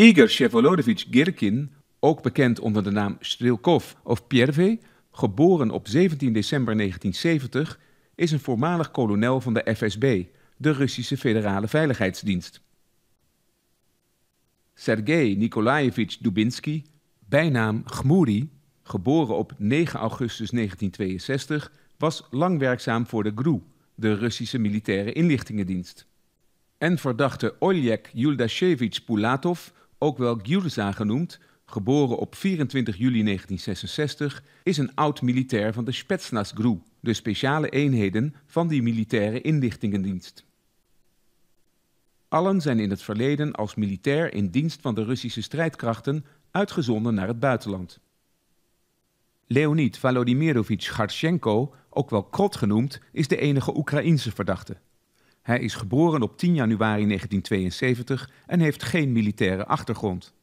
Igor Shevolodovich Girkin, ook bekend onder de naam Strilkov of Pierve, geboren op 17 december 1970, is een voormalig kolonel van de FSB, de Russische Federale Veiligheidsdienst. Sergei Nikolaevich Dubinsky, bijnaam Gmoeri, geboren op 9 augustus 1962, was lang werkzaam voor de GRU, de Russische Militaire Inlichtingendienst. En verdachte Oljek Yuldashevich Pulatov ook wel Gyurza genoemd, geboren op 24 juli 1966, is een oud-militair van de spetsnaz de speciale eenheden van die militaire inlichtingendienst. Allen zijn in het verleden als militair in dienst van de Russische strijdkrachten uitgezonden naar het buitenland. Leonid Valodimirovich Garchenko, ook wel Krot genoemd, is de enige Oekraïense verdachte. Hij is geboren op 10 januari 1972 en heeft geen militaire achtergrond.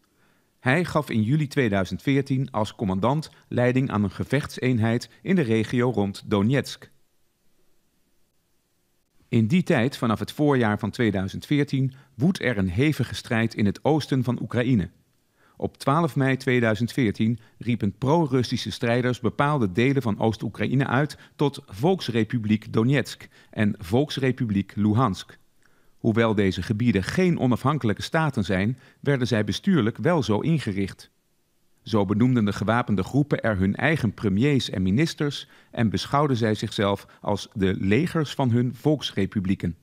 Hij gaf in juli 2014 als commandant leiding aan een gevechtseenheid in de regio rond Donetsk. In die tijd, vanaf het voorjaar van 2014, woedt er een hevige strijd in het oosten van Oekraïne. Op 12 mei 2014 riepen pro-Russische strijders bepaalde delen van Oost-Oekraïne uit tot Volksrepubliek Donetsk en Volksrepubliek Luhansk. Hoewel deze gebieden geen onafhankelijke staten zijn, werden zij bestuurlijk wel zo ingericht. Zo benoemden de gewapende groepen er hun eigen premiers en ministers en beschouwden zij zichzelf als de legers van hun volksrepublieken.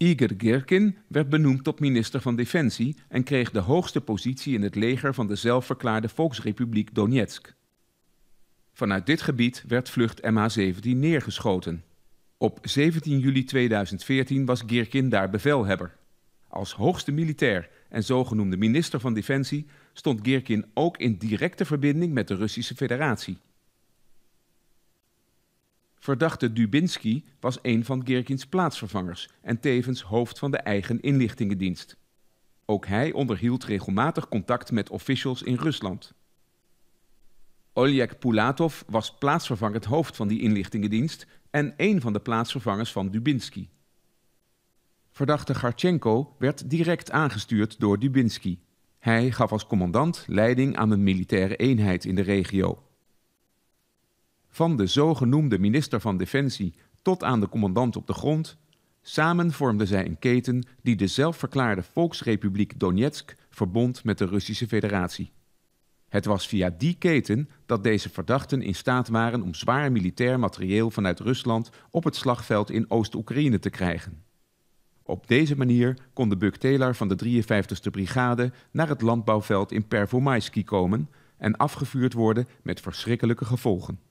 Igor Girkin werd benoemd tot minister van Defensie en kreeg de hoogste positie in het leger van de zelfverklaarde Volksrepubliek Donetsk. Vanuit dit gebied werd vlucht MH17 neergeschoten. Op 17 juli 2014 was Girkin daar bevelhebber. Als hoogste militair en zogenoemde minister van Defensie stond Girkin ook in directe verbinding met de Russische Federatie. Verdachte Dubinsky was een van Girkins plaatsvervangers en tevens hoofd van de eigen inlichtingendienst. Ook hij onderhield regelmatig contact met officials in Rusland. Oleg Pulatov was plaatsvervangend hoofd van die inlichtingendienst en een van de plaatsvervangers van Dubinsky. Verdachte Garchenko werd direct aangestuurd door Dubinsky. Hij gaf als commandant leiding aan een militaire eenheid in de regio van de zogenoemde minister van Defensie tot aan de commandant op de grond, samen vormden zij een keten die de zelfverklaarde Volksrepubliek Donetsk verbond met de Russische Federatie. Het was via die keten dat deze verdachten in staat waren om zwaar militair materieel vanuit Rusland op het slagveld in Oost-Oekraïne te krijgen. Op deze manier kon de Buk-Taylor van de 53e Brigade naar het landbouwveld in Pervomaisky komen en afgevuurd worden met verschrikkelijke gevolgen.